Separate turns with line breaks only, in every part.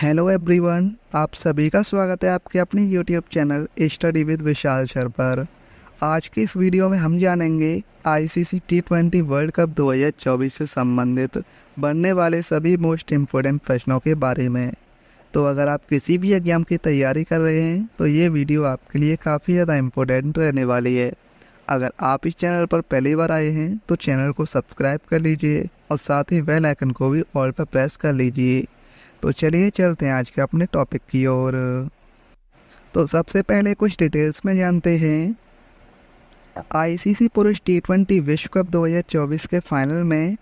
hello everyone आप सभी का स्वागत है आपके अपने YouTube channel study with Vishal sir पर आज की इस वीडियो में हम जानेंगे ICC T twenty world cup 2024 से संबंधित बनने वाले सभी मोस्ट इम्पोर्टेंट प्रश्नों के बारे में तो अगर आप किसी भी एग्जाम की तैयारी कर रहे हैं तो ये वीडियो आपके लिए काफ़ी ज़्यादा इम्पोर्टेंट रहने वाली है अगर आप इस चैनल पर पहली बार आए हैं तो चैनल को सब्सक्राइब कर लीजिए और साथ ही बेल आइकन को भी ऑल पर प्रेस कर लीजिए तो चलिए चलते हैं आज के अपने टॉपिक की ओर तो सबसे पहले कुछ डिटेल्स में जानते हैं आईसीसी पुरुष टी ट्वेंटी विश्व कप 2024 के फाइनल में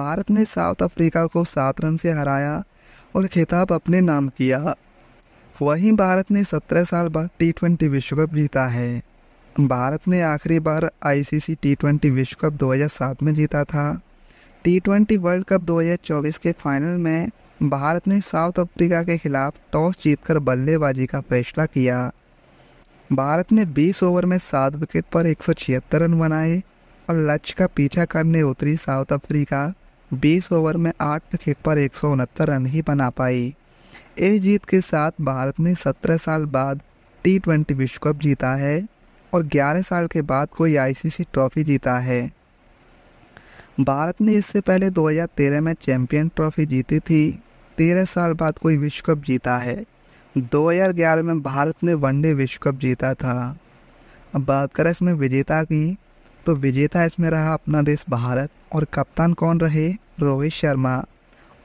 भारत ने साउथ अफ्रीका को सात रन से हराया और खिताब अपने नाम किया वहीं भारत ने सत्रह साल बाद टी ट्वेंटी विश्व कप जीता है भारत ने आखिरी बार आईसीसी टी ट्वेंटी विश्व कप 2007 में जीता था टी ट्वेंटी वर्ल्ड कप 2024 के फाइनल में भारत ने साउथ अफ्रीका के खिलाफ टॉस जीतकर बल्लेबाजी का फैसला किया भारत ने 20 ओवर में सात विकेट पर एक रन बनाए और लक्ष्य का पीछा करने उतरी साउथ अफ्रीका 20 ओवर में आठ विकेट पर एक रन ही बना पाई इस जीत के साथ भारत ने 17 साल बाद टी ट्वेंटी विश्व कप जीता है और 11 साल के बाद कोई आईसीसी ट्रॉफी जीता है भारत ने इससे पहले 2013 में चैंपियन ट्रॉफी जीती थी तेरह साल बाद कोई विश्व कप जीता है 2011 में भारत ने वनडे विश्व कप जीता था अब बात करें इसमें विजेता की तो विजेता इसमें रहा अपना देश भारत और कप्तान कौन रहे रोहित शर्मा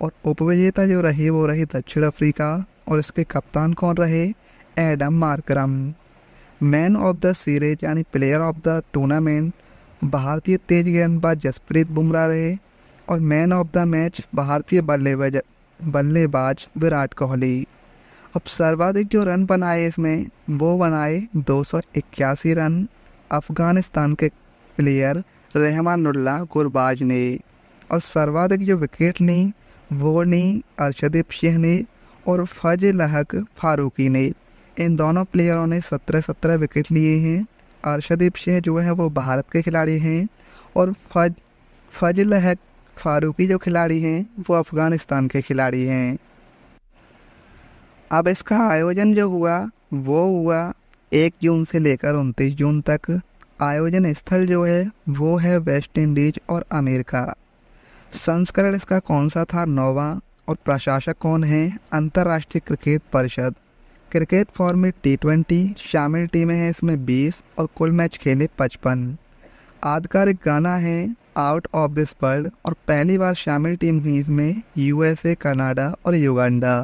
और उपविजेता जो रहे वो रहे दक्षिण अफ्रीका और इसके कप्तान कौन रहे Adam Markram man of the series यानी प्लेयर ऑफ द टूर्नामेंट भारतीय तेज गेंदबाज जसप्रीत बुमराह रहे और मैन ऑफ द मैच भारतीय बल्लेबाज बल्लेबाज विराट कोहली अब सर्वाधिक जो रन बनाए इसमें वो बनाए दो रन अफ़गानिस्तान के प्लेयर रहमानुल्ला गुरबाज ने और सर्वाधिक जो विकेट ली वो ली अर्शदीप सिंह ने और फज लहक फारूकी ने इन दोनों प्लेयरों ने सत्रह सत्रह विकेट लिए हैं अर्शदीप सिंह जो हैं वो भारत के खिलाड़ी हैं और फज फज लहक फारूकी जो खिलाड़ी हैं वो अफ़गानिस्तान के खिलाड़ी हैं अब इसका आयोजन जो हुआ वो हुआ एक जून से लेकर उनतीस जून तक आयोजन स्थल जो है वो है वेस्ट इंडीज और अमेरिका संस्करण इसका कौन सा था नौवा और प्रशासक कौन है अंतर्राष्ट्रीय क्रिकेट परिषद क्रिकेट फॉर्मेट टी ट्वेंटी शामिल टीमें हैं इसमें बीस और कुल मैच खेले पचपन आधिकारिक गाना है आउट ऑफ दिस वर्ल्ड और पहली बार शामिल टीम हुई इसमें यूएसए कनाडा और युगांडा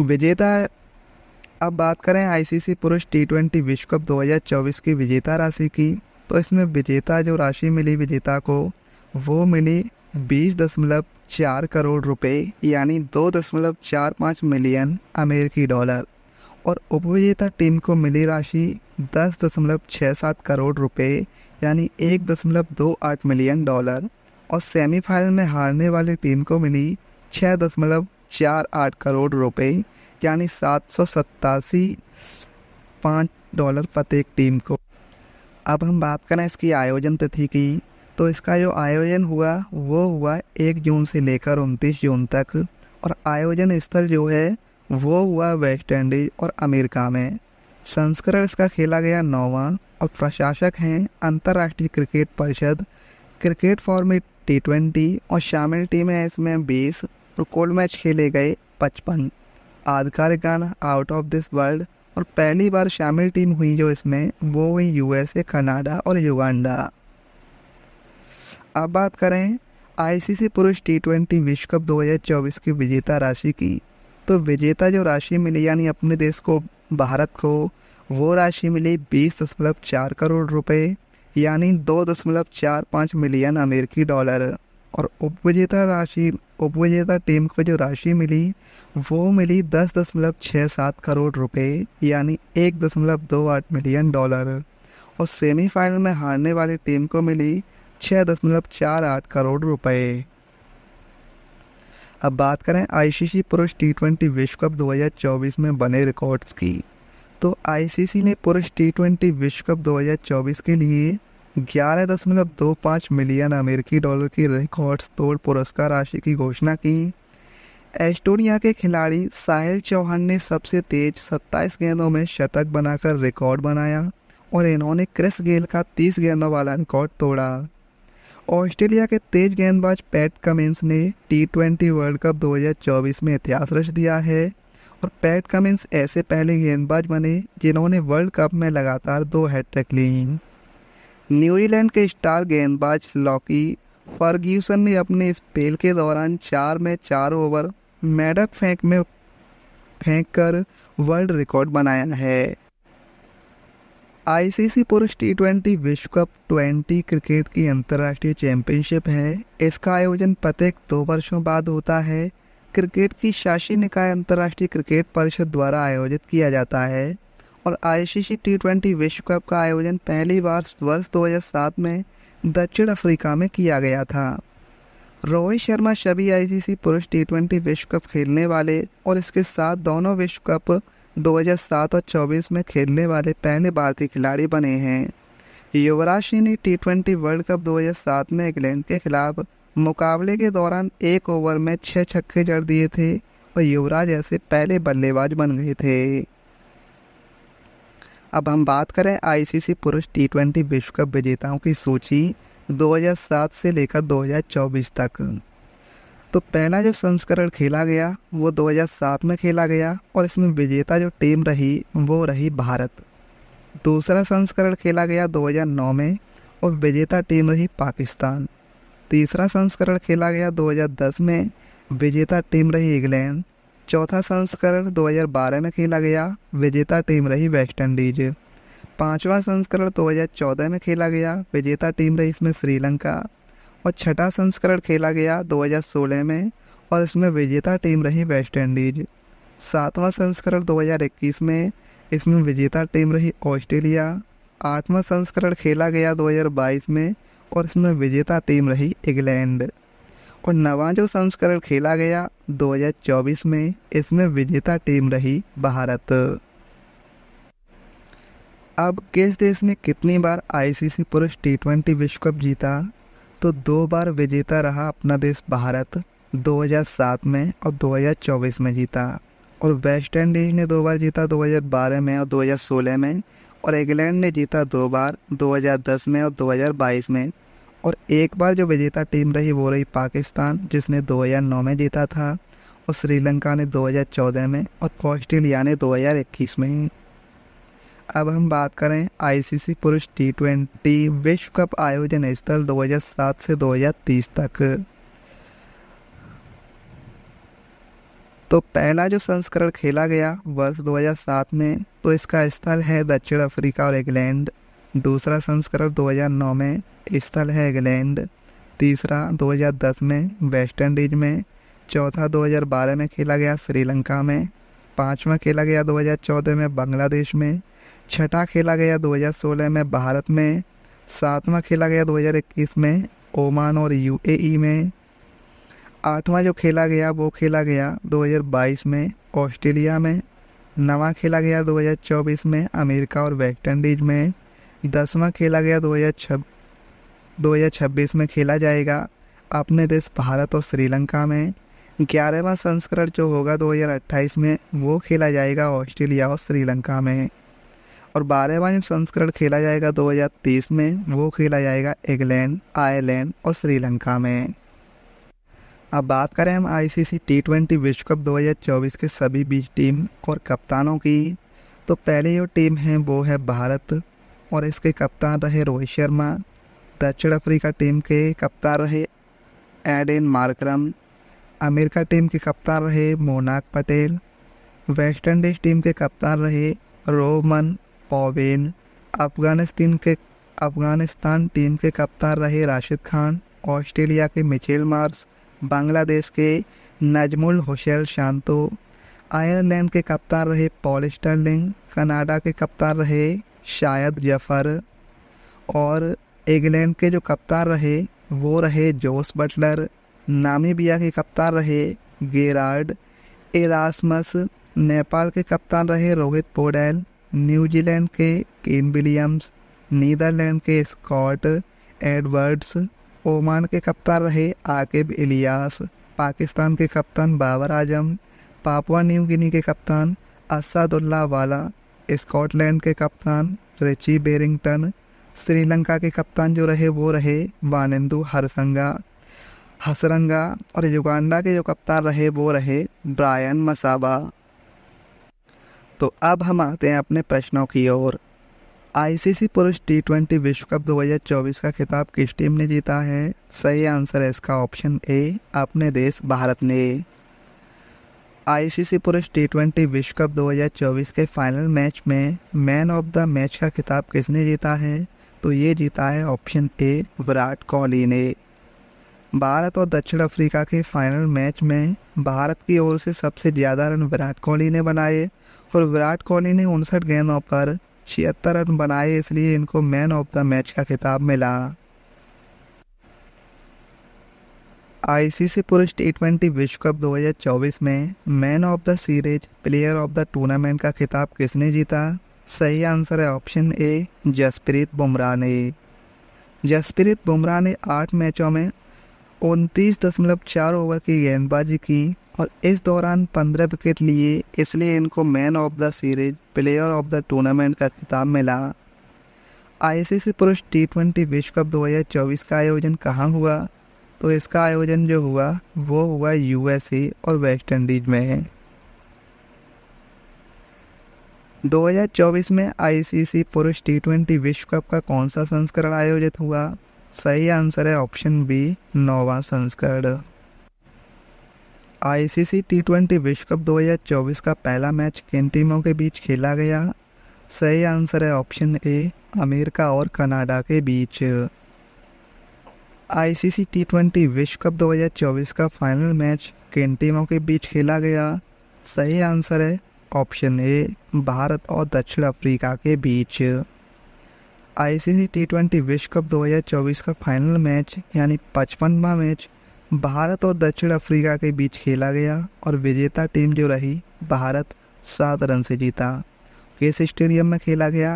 विजेता अब बात करें आईसीसी पुरुष टी ट्वेंटी विश्व कप 2024 की विजेता राशि की तो इसमें विजेता जो राशि मिली विजेता को वो मिली बीस दशमलव चार करोड़ रुपए यानी दो दशमलव चार पाँच मिलियन अमेरिकी डॉलर और उपविजेता टीम को मिली राशि दस दशमलव छः सात करोड़ रुपए यानी एक दशमलव दो आठ मिलियन डॉलर और सेमीफाइनल में हारने वाली टीम को मिली छः दशमलव चार आठ करोड़ रुपए यानी सात सौ सत्तासी पाँच डॉलर प्रत्येक टीम को अब हम बात करें इसकी आयोजन तिथि की तो इसका जो आयोजन हुआ वो हुआ एक जून से लेकर उनतीस जून तक और आयोजन स्थल जो है वो हुआ वेस्ट इंडीज और अमेरिका में संस्करण इसका खेला गया नौवां और प्रशासक हैं अंतर्राष्ट्रीय क्रिकेट परिषद क्रिकेट फॉर्मेट टी ट्वेंटी और शामिल टीमें हैं इसमें बीस और कोल्ड मैच खेले गए पचपन आधिकारिक गाना आउट ऑफ दिस वर्ल्ड और पहली बार शामिल टीम हुई जो इसमें वो हुई यूएसए कनाडा और युगांडा अब बात करें आईसीसी पुरुष टी ट्वेंटी विश्व कप 2024 की विजेता राशि की तो विजेता जो राशि मिली यानी अपने देश को भारत को वो राशि मिली बीस दशमलव चार करोड़ रुपए यानी दो दशमलव चार पाँच मिलियन अमेरिकी डॉलर और उपविजेता राशि उपविजेता टीम को जो राशि मिली वो मिली दस दशमलव छः सात करोड़ रुपए यानी एक दशमलव दो आठ मिलियन डॉलर और सेमीफाइनल में हारने वाली टीम को मिली छः दशमलव चार आठ करोड़ रुपए अब बात करें आईसीसी पुरुष टी ट्वेंटी विश्व कप 2024 में बने रिकॉर्ड्स की तो आईसीसी ने पुरुष टी ट्वेंटी विश्व कप 2024 के लिए ग्यारह दशमलव दो पाँच मिलियन अमेरिकी डॉलर की रिकॉर्ड्स तोड़ पुरस्कार राशि की घोषणा की एस्टोनिया के खिलाड़ी साहिल चौहान ने सबसे तेज 27 गेंदों में शतक बनाकर रिकॉर्ड बनाया और इन्होंने क्रिस गेल का 30 गेंदों वाला रिकॉर्ड तोड़ा ऑस्ट्रेलिया के तेज गेंदबाज पैट कमिंस ने टी ट्वेंटी वर्ल्ड कप 2024 में इतिहास रच दिया है और पैट कमिंस ऐसे पहले गेंदबाज बने जिन्होंने वर्ल्ड कप में लगातार दो हैट्रिक ली न्यूजीलैंड के स्टार गेंदबाज लॉकी फर्ग्यूसन ने अपने स्पेल के दौरान चार में चार ओवर मेडक फेंक में फेंक कर वर्ल्ड रिकॉर्ड बनाया है आईसीसी पुरुष टी ट्वेंटी विश्व कप ट्वेंटी क्रिकेट की अंतर्राष्ट्रीय चैंपियनशिप है इसका आयोजन प्रत्येक दो वर्षों बाद होता है क्रिकेट की शासी निकाय अंतर्राष्ट्रीय क्रिकेट परिषद द्वारा आयोजित किया जाता है और आईसीसी टी ट्वेंटी विश्व कप का आयोजन पहली बार वर्ष दो में दक्षिण अफ्रीका में किया गया था रोहित शर्मा सभी आईसीसी पुरुष टी ट्वेंटी विश्व कप खेलने वाले और इसके साथ दोनों विश्व कप 2007 और 24 में खेलने वाले पहले भारतीय खिलाड़ी बने हैं युवराज सिंह ने टी ट्वेंटी वर्ल्ड कप 2007 में इंग्लैंड के खिलाफ मुकाबले के दौरान एक ओवर में छः छक्के जड़ दिए थे और युवराज ऐसे पहले बल्लेबाज बन गए थे अब हम बात करें आईसीसी पुरुष टी ट्वेंटी विश्व कप विजेताओं की सूची 2007 से लेकर 2024 तक तो पहला जो संस्करण खेला गया वो 2007 में खेला गया और इसमें विजेता जो टीम रही वो रही भारत दूसरा संस्करण खेला गया 2009 में और विजेता टीम रही पाकिस्तान तीसरा संस्करण खेला गया 2010 में विजेता टीम रही इंग्लैंड चौथा संस्करण 2012 में खेला गया विजेता टीम रही वेस्ट इंडीज पाँचवा संस्करण 2014 में खेला गया विजेता टीम रही इसमें श्रीलंका और छठा संस्करण खेला गया 2016 में और इसमें विजेता टीम रही वेस्ट इंडीज सातवां संस्करण 2021 में इसमें विजेता टीम रही ऑस्ट्रेलिया आठवां संस्करण खेला गया 2022 में और इसमें विजेता टीम रही इंग्लैंड और नवा जो संस्करण खेला गया 2024 में इसमें विजेता टीम रही भारत अब किस देश ने कितनी बार आईसीसी पुरुष टी ट्वेंटी विश्व कप जीता तो दो बार विजेता रहा अपना देश भारत 2007 में और 2024 में जीता और वेस्ट इंडीज ने दो बार जीता 2012 में और 2016 में और इंग्लैंड ने जीता दो बार 2010 में और 2022 में और एक बार जो विजेता टीम रही वो रही पाकिस्तान जिसने 2009 में जीता था और श्रीलंका ने 2014 में और ऑस्ट्रेलिया ने 2021 में अब हम बात करें आईसीसी पुरुष टी ट्वेंटी विश्व कप आयोजन स्थल 2007 से 2030 तक तो पहला जो संस्करण खेला गया वर्ष 2007 में तो इसका स्थल है दक्षिण अफ्रीका और इंग्लैंड दूसरा संस्करण 2009 में स्थल है इंग्लैंड तीसरा 2010 में वेस्ट इंडीज में चौथा 2012 में खेला गया श्रीलंका में पांचवा खेला गया 2014 में बांग्लादेश में छठा खेला गया 2016 में भारत में सातवां खेला गया 2021 में ओमान और यूएई में आठवां जो खेला गया वो खेला गया 2022 में ऑस्ट्रेलिया में नवा खेला गया 2024 में अमेरिका और वेस्ट इंडीज में दसवां खेला गया दो हजार छब्बीस में खेला जाएगा अपने देश भारत और श्रीलंका में ग्यारहवा संस्करण जो होगा 2028 में वो खेला जाएगा ऑस्ट्रेलिया और श्रीलंका में और बारहवा संस्करण खेला जाएगा 2030 में वो खेला जाएगा इंग्लैंड आयरलैंड और श्रीलंका में अब बात करें हम आईसीसी टी ट्वेंटी विश्व कप 2024 के सभी बीच टीम और कप्तानों की तो पहले जो टीम है वो है भारत और इसके कप्तान रहे रोहित शर्मा दक्षिण अफ्रीका टीम के कप्तान रहे एडेन मार्करम अमेरिका टीम के कप्तान रहे Monank Patel West Indies team के कप्तान रहे रोमन पॉवेल अफगानिस्तान के अफगानिस्तान टीम के कप्तान रहे राशिद खान ऑस्ट्रेलिया के मिचेल मार्स बांग्लादेश के नजमुल हुसैल शांतो आयरलैंड के कप्तान रहे पॉल स्टर्लिंग कनाडा के कप्तान रहे शायद जफर और इंग्लैंड के जो कप्तान रहे वो रहे जोस बटलर नामीबिया के कप्तान रहे गेरार्ड इरासमस नेपाल के कप्तान रहे रोहित पोडेल न्यूजीलैंड के केन विलियम्स नीदरलैंड के स्कॉट एडवर्ड्स ओमान के कप्तान रहे आकिब इलियास पाकिस्तान के कप्तान Babar Azam Papua New Guinea के कप्तान असदुल्ला वाला स्कॉटलैंड के कप्तान रिची बेरिंगटन श्रीलंका के कप्तान जो रहे वो रहे वानिंदु हरसंगा हसरंगा और युगांडा के जो कप्तान रहे वो रहे ब्रायन मसाबा तो अब हम आते हैं अपने प्रश्नों की ओर आईसीसी पुरुष टी ट्वेंटी विश्व कप 2024 का खिताब किस टीम ने जीता है सही आंसर है इसका ऑप्शन ए अपने देश भारत ने आईसीसी पुरुष टी ट्वेंटी विश्व कप 2024 के फाइनल मैच में मैन ऑफ द मैच का खिताब किसने जीता है तो ये जीता है ऑप्शन ए विराट कोहली ने भारत और दक्षिण अफ्रीका के फाइनल मैच में भारत की ओर से सबसे ज़्यादा रन विराट कोहली ने बनाए और विराट कोहली ने उनसठ गेंदों पर छिहत्तर रन बनाए इसलिए इनको मैन ऑफ द मैच का खिताब मिला आईसीसी पुरुष टी ट्वेंटी विश्व कप 2024 में man of the series player of the tournament का खिताब किसने जीता सही आंसर है ऑप्शन ए जसप्रीत बुमराह ने जसप्रीत बुमराह ने आठ मैचों में उनतीस दशमलव चार ओवर की गेंदबाजी की और इस दौरान पंद्रह विकेट लिए इसलिए इनको man of the series player of the tournament का खिताब मिला आईसीसी पुरुष टी ट्वेंटी विश्व कप 2024 का आयोजन कहाँ हुआ तो इसका आयोजन जो हुआ वो हुआ यूएसए और वेस्ट इंडीज में 2024 में आईसीसी पुरुष टी ट्वेंटी विश्व कप का कौन सा संस्करण आयोजित हुआ सही आंसर है ऑप्शन बी नोवा संस्करण आईसीसी टी ट्वेंटी विश्व कप 2024 का पहला मैच किन टीमों के बीच खेला गया सही आंसर है ऑप्शन ए अमेरिका और कनाडा के बीच आईसीसी टी ट्वेंटी विश्व कप 2024 का फाइनल मैच किन टीमों के बीच खेला गया सही आंसर है ऑप्शन ए भारत और दक्षिण अफ्रीका के बीच आईसीसी टी ट्वेंटी विश्व कप 2024 का फाइनल मैच यानी पचपनवा मैच भारत और दक्षिण अफ्रीका के बीच खेला गया और विजेता टीम जो रही भारत सात रन से जीता किस स्टेडियम में खेला गया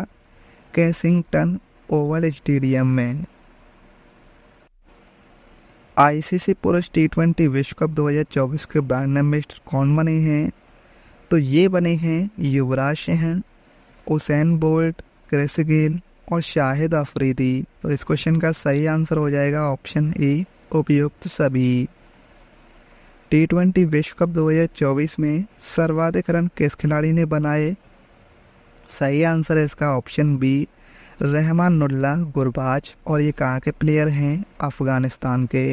कैसिंगटन ओवल स्टेडियम में आईसीसी पुरुष टी ट्वेंटी विश्व कप 2024 के ब्रांड एम्बेस्टर कौन बने हैं तो ये बने हैं Yuvraj Singh Usain Bolt Chris Gayle और शाहिद अफरीदी तो इस क्वेश्चन का सही आंसर हो जाएगा ऑप्शन ए उपयुक्त सभी टी ट्वेंटी विश्व कप 2024 में सर्वाधिक रन किस खिलाड़ी ने बनाए सही आंसर है इसका ऑप्शन बी रहमानुल्ला गुरबाज और ये कहाँ के प्लेयर हैं अफ़गानिस्तान के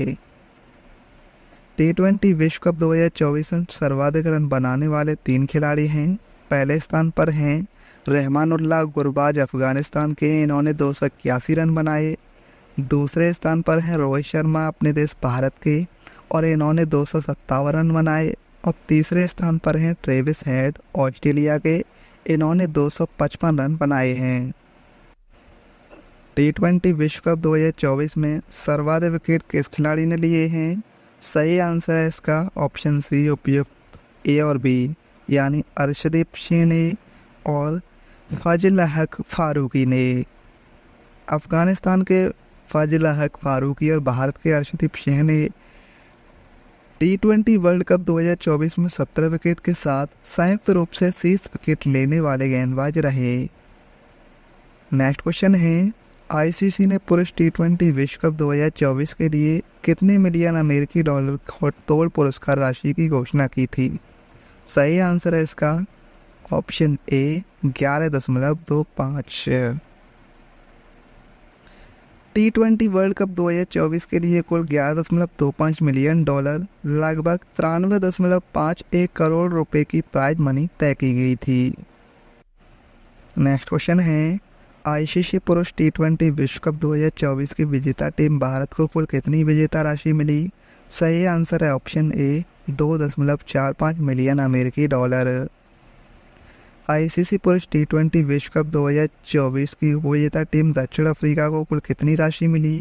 टी ट्वेंटी विश्व कप 2024 में सर्वाधिक रन बनाने वाले तीन खिलाड़ी हैं पहले स्थान पर हैं रहमानुल्लाह गुरबाज अफगानिस्तान के इन्होंने दो रन बनाए दूसरे स्थान पर हैं रोहित शर्मा अपने देश भारत के और इन्होंने दो रन बनाए और तीसरे स्थान पर हैं ट्रेविस हेड ऑस्ट्रेलिया के इन्होंने 255 रन बनाए हैं टी ट्वेंटी विश्व कप 2024 में सर्वाधिक विकेट किस खिलाड़ी ने लिए हैं सही आंसर है इसका ऑप्शन सी उपयुक्त ए और बी यानी अरशद सिंह ने और फाजिल हक फारूकी ने अफ़गानिस्तान के फाजिल हक फारूकी और भारत के अरशद सिंह ने टी ट्वेंटी वर्ल्ड कप 2024 में 17 विकेट के साथ संयुक्त रूप से शीर्ष विकेट लेने वाले गेंदबाज रहे नेक्स्ट क्वेश्चन है आईसीसी ने पुरुष टी ट्वेंटी विश्व कप 2024 के लिए कितने मिलियन अमेरिकी डॉलर तोड़ पुरस्कार राशि की घोषणा की थी सही आंसर है इसका ऑप्शन ए ग्यारह दशमलव दो पाँच टी ट्वेंटी वर्ल्ड कप 2024 के लिए कुल ग्यारह दशमलव दो पाँच मिलियन डॉलर लगभग तिरानवे दशमलव पाँच एक करोड़ रुपए की प्राइज मनी तय की गई थी नेक्स्ट क्वेश्चन है आईसीसी पुरुष टी ट्वेंटी विश्व कप 2024 की विजेता टीम भारत को कुल कितनी विजेता राशि मिली सही आंसर है ऑप्शन ए दो दशमलव चार पाँच मिलियन अमेरिकी डॉलर आईसीसी पुरुष टी ट्वेंटी विश्व कप 2024 की उपविजेता टीम दक्षिण अफ्रीका को कुल कितनी राशि मिली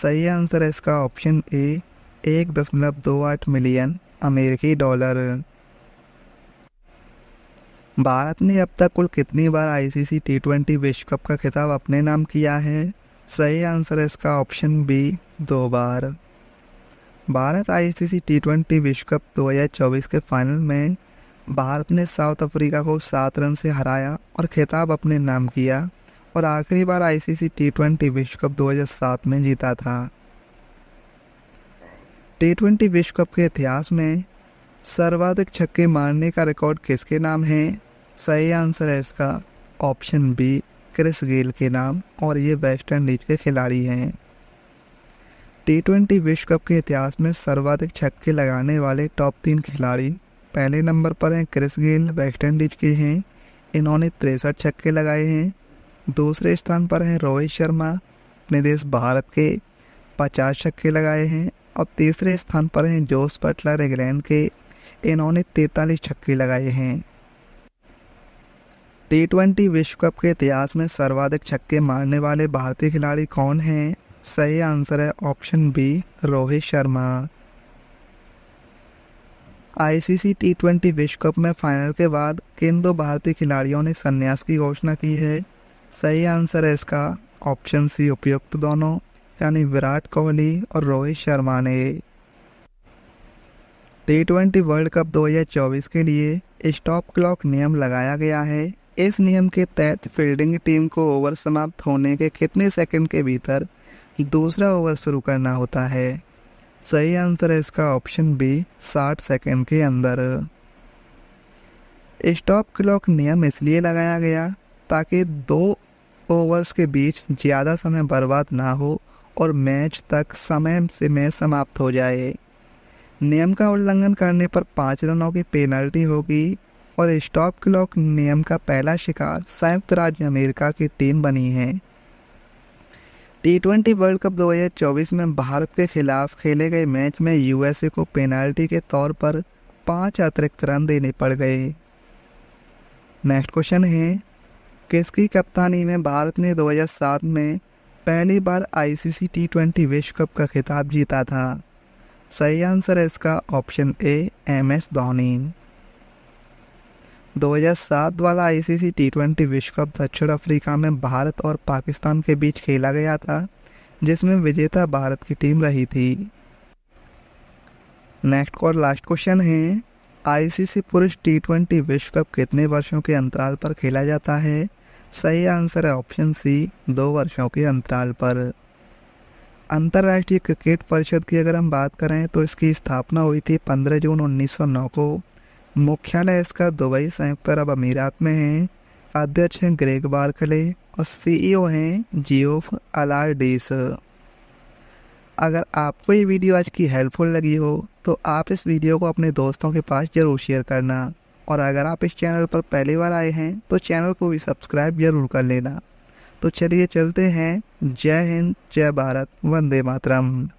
सही आंसर है इसका ऑप्शन ए एक दशमलव दो आठ मिलियन अमेरिकी डॉलर भारत ने अब तक कुल कितनी बार आईसीसी टी ट्वेंटी विश्व कप का खिताब अपने नाम किया है सही आंसर है इसका ऑप्शन बी दो बार भारत आईसीसी टी ट्वेंटी विश्व कप 2024 के फाइनल में भारत ने साउथ अफ्रीका को सात रन से हराया और खिताब अपने नाम किया और आखिरी बार आईसीसी टी ट्वेंटी विश्व कप 2007 में जीता था टी ट्वेंटी विश्व कप के इतिहास में सर्वाधिक छक्के मारने का रिकॉर्ड किसके नाम है सही आंसर है इसका ऑप्शन बी क्रिस गेल के नाम और ये वेस्ट इंडीज के खिलाड़ी हैं टी ट्वेंटी विश्व कप के इतिहास में सर्वाधिक छक्के लगाने वाले टॉप तीन खिलाड़ी पहले नंबर पर हैं क्रिस गेल वेस्ट इंडीज के हैं इन्होंने तिरसठ छक्के लगाए हैं दूसरे स्थान पर हैं रोहित शर्मा अपने देश भारत के पचास छक्के लगाए हैं और तीसरे स्थान पर हैं जोस बटलर इंग्लैंड के इन्होंने तैंतालीस छक्के लगाए हैं टी ट्वेंटी विश्व कप के इतिहास में सर्वाधिक छक्के मारने वाले भारतीय खिलाड़ी कौन हैं सही आंसर है option B Rohit Sharma ICC T twenty विश्व कप में फाइनल के बाद किन दो भारतीय खिलाड़ियों ने संन्यास की घोषणा की है सही आंसर है इसका ऑप्शन सी उपयुक्त दोनों यानी विराट कोहली और रोहित शर्मा ने टी ट्वेंटी वर्ल्ड कप 2024 के लिए स्टॉप क्लॉक नियम लगाया गया है इस नियम के तहत फील्डिंग टीम को ओवर समाप्त होने के कितने सेकंड के भीतर दूसरा ओवर शुरू करना होता है सही आंसर है इसका ऑप्शन बी 60 सेकंड के अंदर स्टॉप क्लॉक नियम इसलिए लगाया गया ताकि दो ओवर्स के बीच ज़्यादा समय बर्बाद ना हो और मैच तक समय से मैच समाप्त हो जाए नियम का उल्लंघन करने पर पाँच रनों की पेनल्टी होगी और स्टॉप क्लॉक नियम का पहला शिकार संयुक्त राज्य अमेरिका की टीम बनी है टी ट्वेंटी वर्ल्ड कप 2024 में भारत के खिलाफ खेले गए मैच में यूएसए को पेनाल्टी के तौर पर पांच अतिरिक्त रन देने पड़ गए नेक्स्ट क्वेश्चन है किसकी कप्तानी में भारत ने 2007 में पहली बार आईसीसी टी ट्वेंटी विश्व कप का खिताब जीता था सही आंसर है इसका option A M S Dhoni 2007 वाला आईसीसी टी ट्वेंटी विश्व कप दक्षिण अफ्रीका में भारत और पाकिस्तान के बीच खेला गया था जिसमें विजेता भारत की टीम रही थी नेक्स्ट और लास्ट क्वेश्चन है आईसीसी पुरुष टी ट्वेंटी विश्व कप कितने वर्षों के अंतराल पर खेला जाता है सही आंसर है ऑप्शन सी दो वर्षों के अंतराल पर अंतर्राष्ट्रीय क्रिकेट परिषद की अगर हम बात करें तो इसकी स्थापना हुई थी 15 जून 1909 को मुख्यालय इसका दुबई संयुक्त अरब अमीरात में है अध्यक्ष हैं ग्रेग बार्कले और सीईओ e हैं जियोफ अलाडिस अगर आपको ये वीडियो आज की हेल्पफुल लगी हो तो आप इस वीडियो को अपने दोस्तों के पास ज़रूर शेयर करना और अगर आप इस चैनल पर पहली बार आए हैं तो चैनल को भी सब्सक्राइब ज़रूर कर लेना तो चलिए चलते हैं जय हिंद जय भारत वंदे मातरम